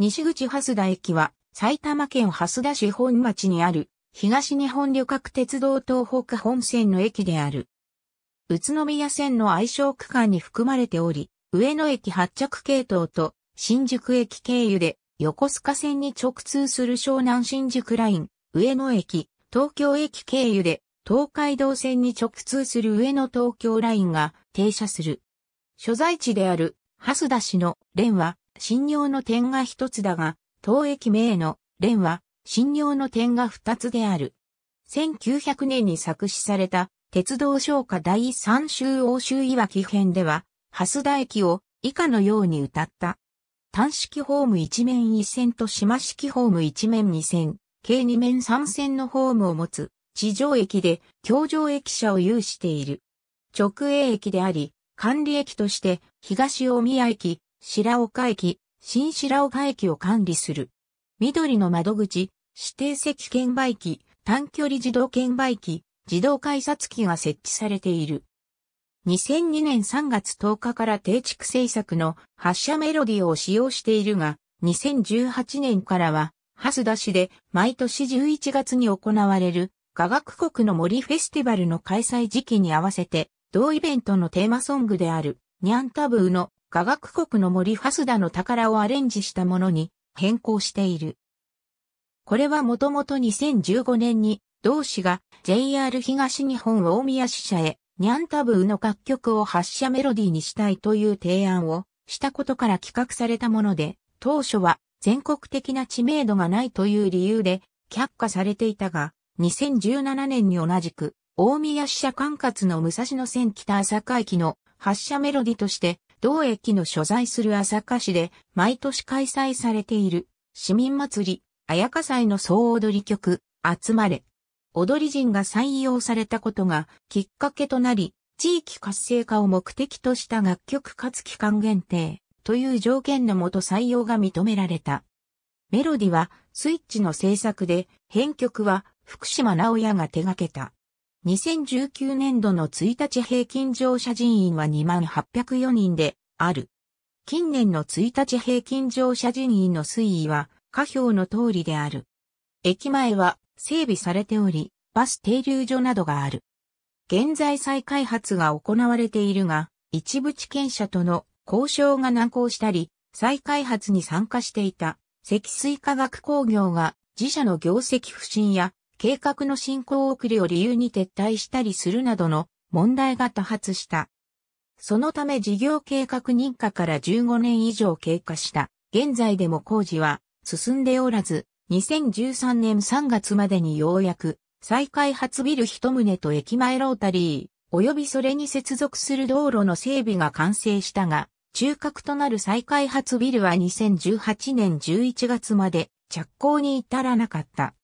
西口蓮田駅は埼玉県蓮田市本町にある東日本旅客鉄道東北本線の駅である。宇都宮線の愛称区間に含まれており、上野駅発着系統と新宿駅経由で横須賀線に直通する湘南新宿ライン、上野駅、東京駅経由で東海道線に直通する上野東京ラインが停車する。所在地である、蓮田市の連は、信用の点が一つだが、当駅名の連は信用の点が二つである。1900年に作詞された鉄道昇華第三州欧州いわき編では、蓮田駅を以下のように歌った。単式ホーム一面一線と島式ホーム一面二線、計二面三線のホームを持つ地上駅で橋上駅舎を有している。直営駅であり、管理駅として東大宮駅、白岡駅、新白岡駅を管理する。緑の窓口、指定席券売機、短距離自動券売機、自動改札機が設置されている。2002年3月10日から定築政策の発車メロディを使用しているが、2018年からは、蓮田市で毎年11月に行われる科学国の森フェスティバルの開催時期に合わせて、同イベントのテーマソングである、ニャンタブーの雅楽国の森ファスダの宝をアレンジしたものに変更している。これはもともと2015年に同氏が JR 東日本大宮支社へニャンタブーの楽曲を発車メロディーにしたいという提案をしたことから企画されたもので、当初は全国的な知名度がないという理由で却下されていたが、2017年に同じく大宮支社管轄の武蔵野線北朝駅の発車メロディとして同駅の所在する朝霞市で毎年開催されている市民祭り、綾香祭の総踊り曲、集まれ。踊り人が採用されたことがきっかけとなり、地域活性化を目的とした楽曲かつ期間限定という条件のもと採用が認められた。メロディはスイッチの制作で、編曲は福島直也が手掛けた。2019年度の1日平均乗車人員は2804人である。近年の1日平均乗車人員の推移は下表の通りである。駅前は整備されており、バス停留所などがある。現在再開発が行われているが、一部地権者との交渉が難航したり、再開発に参加していた積水化学工業が自社の業績不振や計画の進行遅れを理由に撤退したりするなどの問題が多発した。そのため事業計画認可から15年以上経過した。現在でも工事は進んでおらず、2013年3月までにようやく再開発ビル一棟と駅前ロータリー、及びそれに接続する道路の整備が完成したが、中核となる再開発ビルは2018年11月まで着工に至らなかった。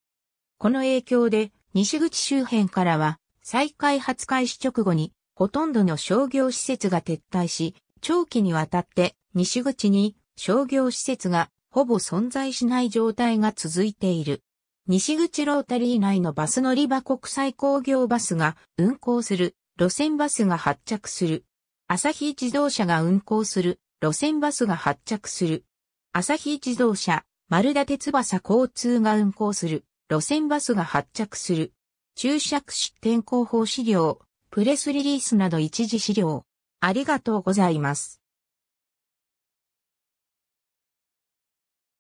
この影響で、西口周辺からは、再開発開始直後に、ほとんどの商業施設が撤退し、長期にわたって西口に商業施設がほぼ存在しない状態が続いている。西口ロータリー内のバス乗り場国際工業バスが運行する路線バスが発着する。朝日自動車が運行する路線バスが発着する。朝日自動車、丸田鉄バサ交通が運行する。路線バスが発着する。注釈出天広報資料、プレスリリースなど一時資料。ありがとうございます。